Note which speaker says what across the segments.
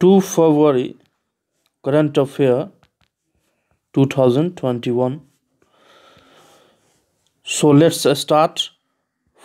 Speaker 1: To फरवरी current affair one so let's start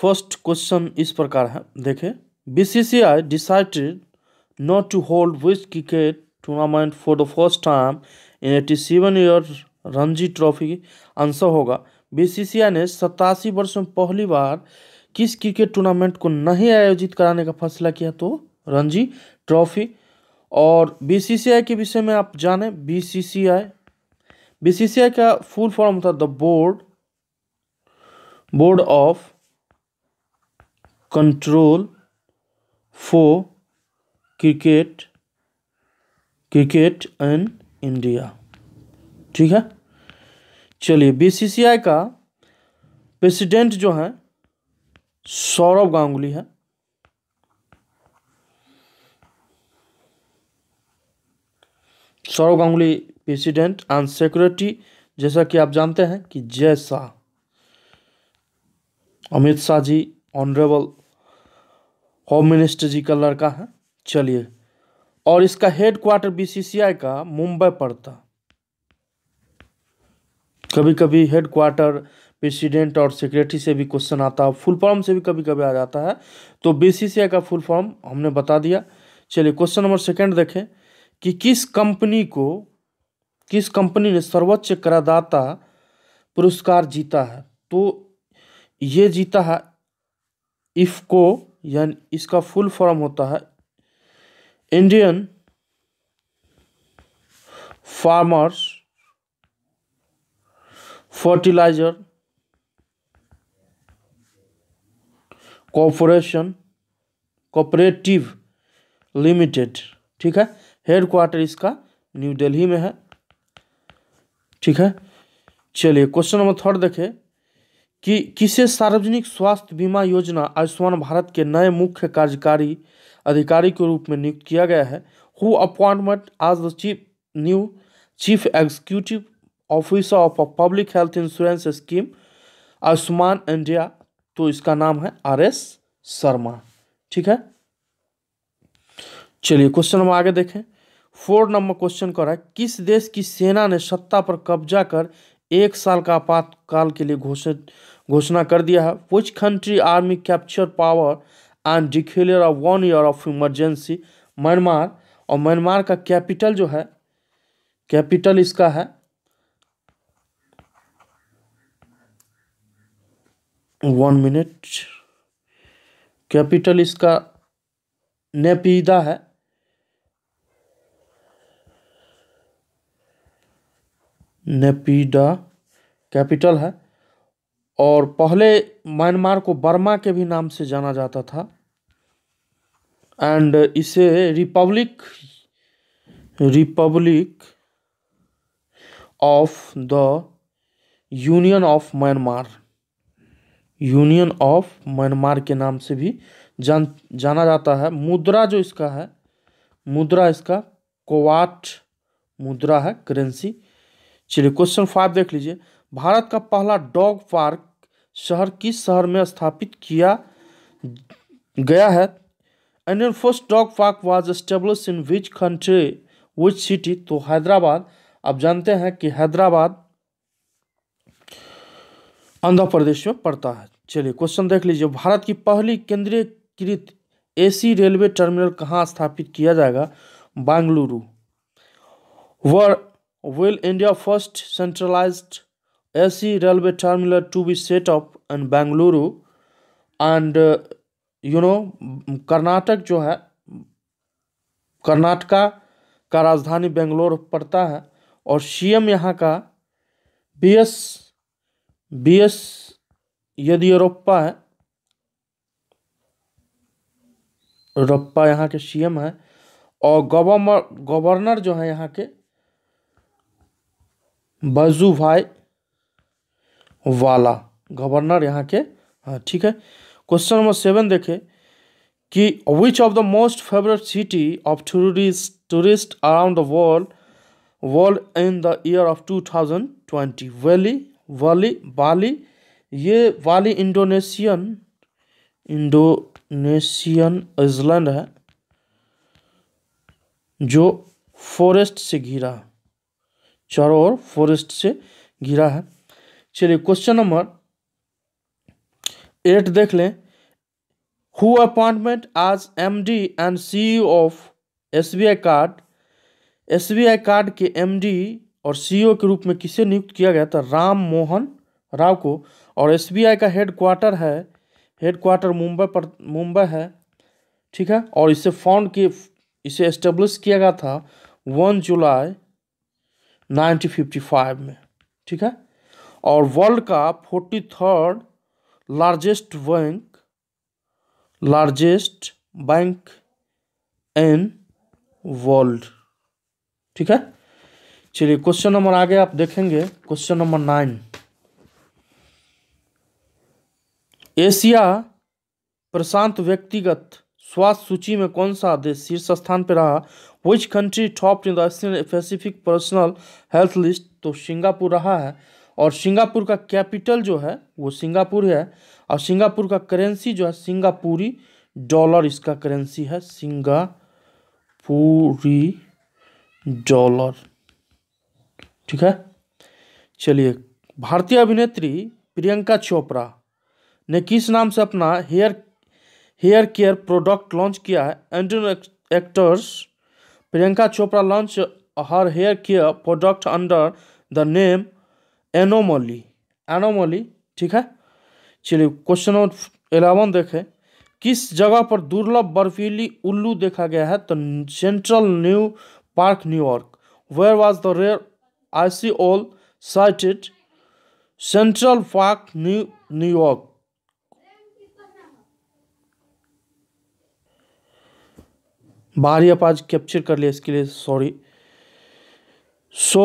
Speaker 1: first question इस प्रकार है देखें BCCI decided not to hold which cricket tournament for the first time in eighty seven year Ranji trophy answer होगा BCCI ने सतासी वर्ष में पहली बार किस क्रिकेट टूर्नामेंट को नहीं आयोजित कराने का फैसला किया तो रणजी ट्रॉफी और बीसीसीआई के विषय में आप जाने बीसीसीआई बीसीसीआई का फुल फॉर्म होता है the board board of control for cricket cricket in India ठीक है चलिए बीसीसीआई का प्रेसिडेंट जो है सौरव गांगुली है Sourav Ganguly president and security जैसा कि आप जानते हैं कि Jay Shah Amit Shah ji honourable home minister ji का लड़का है चलिए और इसका हेड क्वार्टर बीसीसीआई का मुंबई पड़ता कभी कभी हेड क्वार्टर प्रेसिडेंट और सेक्रेटरी से भी क्वेश्चन आता है फुल फॉर्म से भी कभी कभी आ जाता है तो बीसीसीआई का फुल फॉर्म हमने बता दिया चलिए क्वेश्चन नंबर सेकंड देखें कि किस कंपनी को किस कंपनी ने सर्वोच्च करदाता पुरस्कार जीता है तो ये जीता है इफ़को यानी इसका फुल फॉर्म होता है Indian farmers fertiliser corporation cooperative limited ठीक है हेड क्वार्टर इसका न्यू दिल्ली में है ठीक है चलिए क्वेश्चन नंबर थर्ड देखें कि किसे सार्वजनिक स्वास्थ्य बीमा योजना आयुष्मान भारत के नए मुख्य कार्यकारी अधिकारी के रूप में नियुक्त किया गया है हु अपॉइंटमेंट आज the chief new chief executive officer of a public health insurance scheme Ayushman India तो इसका नाम है आर एस शर्मा ठीक है चलिए क्वेश्चन हम आगे देखें फोर नंबर क्वेश्चन कर रहा है किस देश की सेना ने सत्ता पर कब्जा कर एक साल का आपातकाल के लिए घोषित घोषणा कर दिया है which country army capture power and declare a one year of emergency Myanmar और म्यांमार का कैपिटल जो है कैपिटल इसका है वन मिनट कैपिटल इसका नेपीदा है नेपीडा कैपिटल है और पहले म्यांमार को बर्मा के भी नाम से जाना जाता था एंड इसे republic republic of the union of Myanmar union of Myanmar के नाम से भी जान जाना जाता है मुद्रा जो इसका है मुद्रा इसका कोवाट मुद्रा है करेंसी चलिए क्वेश्चन फाइव देख लीजिए भारत का पहला डॉग पार्क शहर किस शहर में स्थापित किया गया है Indian first dog park was establish in which country which city तो हैदराबाद आप जानते हैं कि हैदराबाद आंध्र प्रदेश में पड़ता है चलिए क्वेश्चन देख लीजिए भारत की पहली केंद्रीयकृत एसी रेलवे टर्मिनल कहाँ स्थापित किया जाएगा बेंगलुरु वर Will India first centralized AC railway terminal to be set up in Bangalore and uh, you know Karnataka jo hai karnataka ka rajdhani bangalore padta hai aur cm yahan ka bs bs yadi europa hai है रप्पा यहाँ के CM है और governor governor जो है यहाँ के भाई वाला गवर्नर यहाँ के हाँ ठीक है क्वेश्चन नंबर सेवन देखें कि which of the most favourite city of tourist tourist around the world world in the year of two thousand twenty वैली वाली बाली ये वाली इंडोनेशियन इंडोनेशियन आइसलैंड है जो फॉरेस्ट से घिरा है चारों ओर फॉरेस्ट से घिरा है चलिए क्वेश्चन नंबर एट देख लें हु अपॉइंटमेंट आज MD and CEO of SBI card SBI card के एमडी और सीईओ e के रूप में किसे नियुक्त किया गया था राम मोहन राव को और एसबीआई का हेड क्वार्टर है हेड क्वार्टर मुंबई पर मुंबई है ठीक है और इसे फाउंड की इसे एस्टेब्लिश किया गया था वन जुलाई 1955 में ठीक है और वर्ल्ड का forty third largest bank largest bank in world ठीक है चलिए क्वेश्चन नंबर आगे आप देखेंगे क्वेश्चन नंबर नाइन एशिया प्रशांत व्यक्तिगत स्वास्थ्य सूची में कौन सा देश शीर्ष स्थान पर रहा which country top in the Asian Pacific personal health list तो सिंगापुर रहा है और सिंगापुर का कैपिटल जो है वो सिंगापुर है और सिंगापुर का करेंसी जो है सिंगापुरी डॉलर इसका करेंसी है सिंगापुरी डॉलर ठीक है चलिए भारतीय अभिनेत्री प्रियंका चोपड़ा ने किस नाम से अपना hair hair care product launch किया है Indian actors Priyanka Chopra launch her hair care product under the name Anomaly Anomaly ठीक है चलिए क्वेश्चन नंबर एलेवन देखें किस जगह पर दुर्लभ बर्फीली उल्लू देखा गया है तो central new park New York where was the rare I C all sighted central park new New York बाहरी आवाज कैप्चर कर लिया इसके लिए sorry so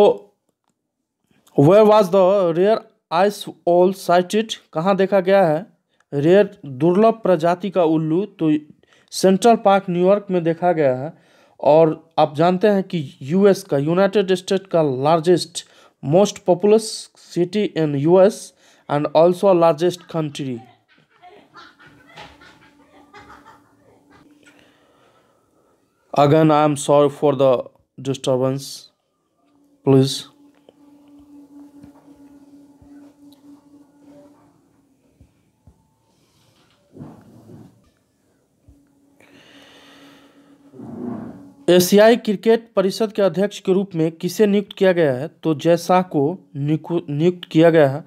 Speaker 1: where was the rare ice all sighted कहाँ देखा गया है रेयर दुर्लभ प्रजाति का उल्लू तो सेंट्रल पार्क न्यूयॉर्क में देखा गया है और आप जानते हैं कि यूएस का यूनाइटेड स्टेट का largest most populous city in US and also largest country Again, I am sorry for the disturbance. Please. एशियाई क्रिकेट परिषद के अध्यक्ष के रूप में किसे नियुक्त किया गया है तो जैसा को नियुक्त किया गया है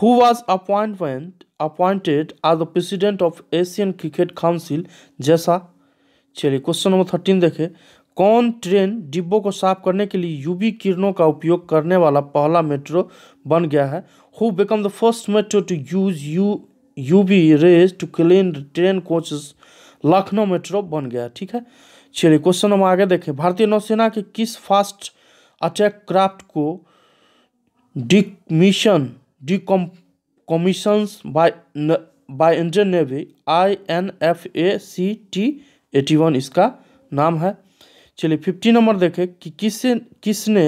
Speaker 1: who was appointment appointed as the president of Asian cricket council जैसा चलिए क्वेश्चन नंबर थर्टीन देखें कौन ट्रेन डिब्बों को साफ करने के लिए यूवी किरणों का उपयोग करने वाला पहला मेट्रो बन गया है who become the first metro to use U UV rays to clean train coaches Lucknow metro बन गया ठीक है चलिए क्वेश्चन हम आगे देखें भारतीय नौसेना के किस फास्ट अटैक क्राफ्ट को decommission decom commissions by by Indian navy I N F A C T eighty one इसका नाम है चलिए फिफ्टी नंबर देखें कि किस किसने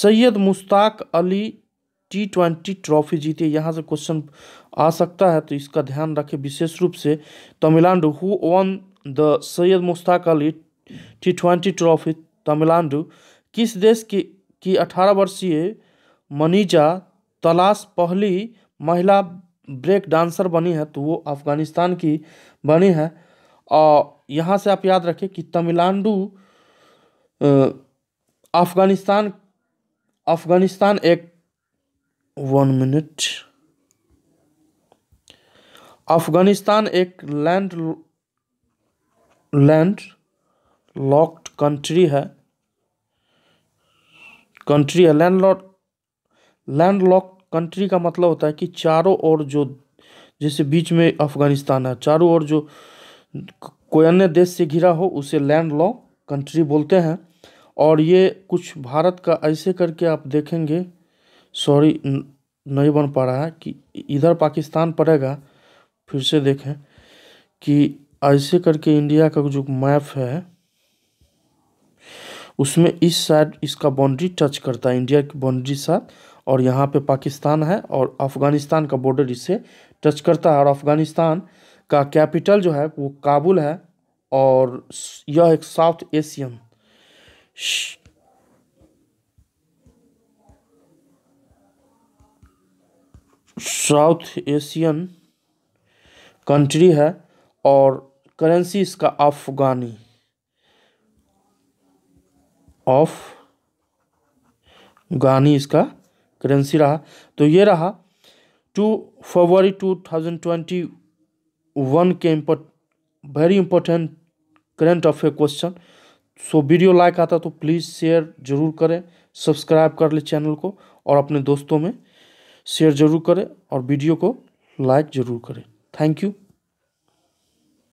Speaker 1: Syed Mushtaq Ali T twenty trophy जीती यहाँ से क्वेश्चन आ सकता है तो इसका ध्यान रखें विशेष रूप से Tamil Nadu who won the Syed Mushtaq Ali T twenty trophy Tamil Nadu किस देश की की अठारह वर्षीय मनीजा तलाश पहली महिला ब्रेक डांसर बनी है तो वो अफगानिस्तान की बनी है और यहाँ से आप याद रखें कि तमिलनाडु अफगानिस्तान अफगानिस्तान एक वन मिनट अफगानिस्तान एक लैंड लैंड लॉक्ड कंट्री है कंट्री है land lock land lock country का मतलब होता है कि चारों ओर जो जैसे बीच में अफगानिस्तान है चारों ओर जो कोई अन्य देश से घिरा हो उसे लैंड लॉ कंट्री बोलते हैं और ये कुछ भारत का ऐसे करके आप देखेंगे सॉरी नहीं बन पा रहा है कि इधर पाकिस्तान पड़ेगा फिर से देखें कि ऐसे करके इंडिया का जो मैप है उसमें इस साइड इसका बाउंड्री टच करता है इंडिया की बाउंड्री साथ और यहाँ पे पाकिस्तान है और अफ़गानिस्तान का बॉर्डर इससे टच करता है और अफ़गानिस्तान का कैपिटल जो है वो काबुल है और यह एक south Asian south Asian country है और करेंसी इसका अफगानी ऑफ गानी इसका करेंसी रहा तो ये रहा टू फरवरी टू थाउजेंड ट्वेंटी वन के import very important current affair question so video like आता तो प्लीज़ शेयर जरूर करें सब्सक्राइब कर ले चैनल को और अपने दोस्तों में शेयर जरूर करें और वीडियो को लाइक ज़रूर करें थैंक यू